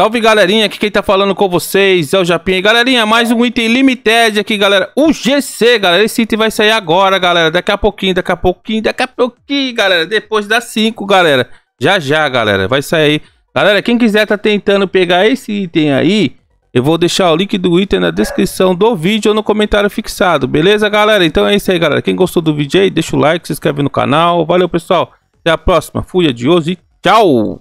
Salve galerinha, aqui quem tá falando com vocês é o Japinha. E, galerinha, mais um item limited aqui, galera. O GC, galera. Esse item vai sair agora, galera. Daqui a pouquinho, daqui a pouquinho, daqui a pouquinho, galera. Depois das 5, galera. Já já, galera. Vai sair. Galera, quem quiser tá tentando pegar esse item aí, eu vou deixar o link do item na descrição do vídeo ou no comentário fixado, beleza, galera? Então é isso aí, galera. Quem gostou do vídeo aí, deixa o like, se inscreve no canal. Valeu, pessoal. Até a próxima. Fui, adiós e tchau!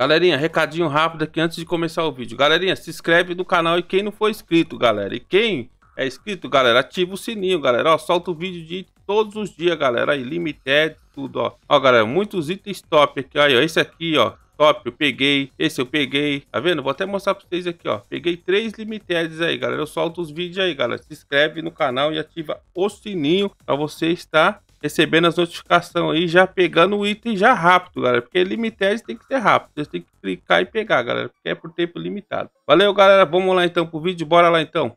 Galerinha, recadinho rápido aqui antes de começar o vídeo. Galerinha, se inscreve no canal e quem não for inscrito, galera. E quem é inscrito, galera, ativa o sininho, galera. Ó, solta o vídeo de todos os dias, galera. Aí, limited, tudo, ó. Ó, galera, muitos itens top aqui, ó. Aí, ó esse aqui, ó. Top, eu peguei. Esse eu peguei. Tá vendo? Vou até mostrar pra vocês aqui, ó. Peguei três limiteds aí, galera. Eu solto os vídeos aí, galera. Se inscreve no canal e ativa o sininho pra você estar recebendo as notificações aí, já pegando o item já rápido, galera. Porque limited tem que ser rápido. Vocês têm que clicar e pegar, galera. Porque é por tempo limitado. Valeu, galera. Vamos lá então pro vídeo. Bora lá então.